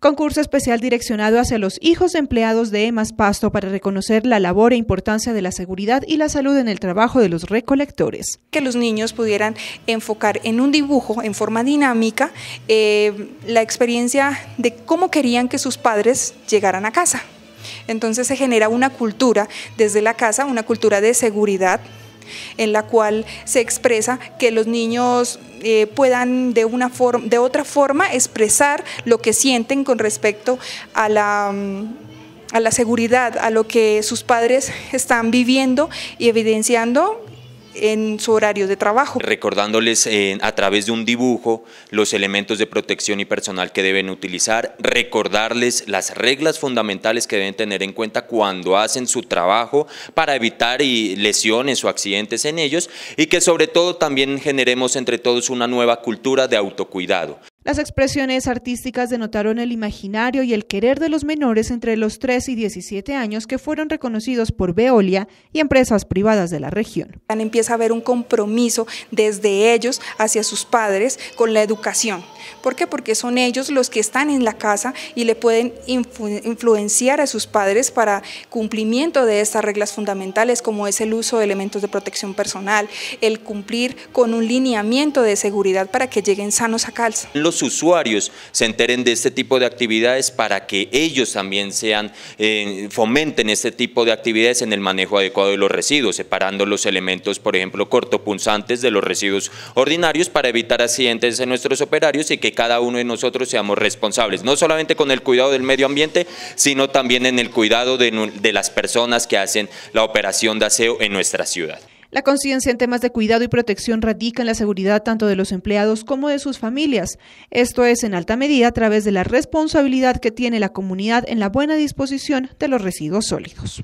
Concurso especial direccionado hacia los hijos empleados de EMAS Pasto para reconocer la labor e importancia de la seguridad y la salud en el trabajo de los recolectores. Que los niños pudieran enfocar en un dibujo en forma dinámica eh, la experiencia de cómo querían que sus padres llegaran a casa. Entonces se genera una cultura desde la casa, una cultura de seguridad en la cual se expresa que los niños eh, puedan de, de otra forma expresar lo que sienten con respecto mm, a la seguridad, a lo que sus padres están viviendo y evidenciando en su horario de trabajo. Recordándoles eh, a través de un dibujo los elementos de protección y personal que deben utilizar, recordarles las reglas fundamentales que deben tener en cuenta cuando hacen su trabajo para evitar lesiones o accidentes en ellos y que sobre todo también generemos entre todos una nueva cultura de autocuidado. Las expresiones artísticas denotaron el imaginario y el querer de los menores entre los 3 y 17 años que fueron reconocidos por Veolia y empresas privadas de la región. Empieza a haber un compromiso desde ellos hacia sus padres con la educación. ¿Por qué? Porque son ellos los que están en la casa y le pueden influenciar a sus padres para cumplimiento de estas reglas fundamentales, como es el uso de elementos de protección personal, el cumplir con un lineamiento de seguridad para que lleguen sanos a calza. Los usuarios se enteren de este tipo de actividades para que ellos también sean, eh, fomenten este tipo de actividades en el manejo adecuado de los residuos, separando los elementos, por ejemplo, cortopunzantes de los residuos ordinarios para evitar accidentes en nuestros operarios y que cada uno de nosotros seamos responsables, no solamente con el cuidado del medio ambiente, sino también en el cuidado de las personas que hacen la operación de aseo en nuestra ciudad. La conciencia en temas de cuidado y protección radica en la seguridad tanto de los empleados como de sus familias. Esto es en alta medida a través de la responsabilidad que tiene la comunidad en la buena disposición de los residuos sólidos.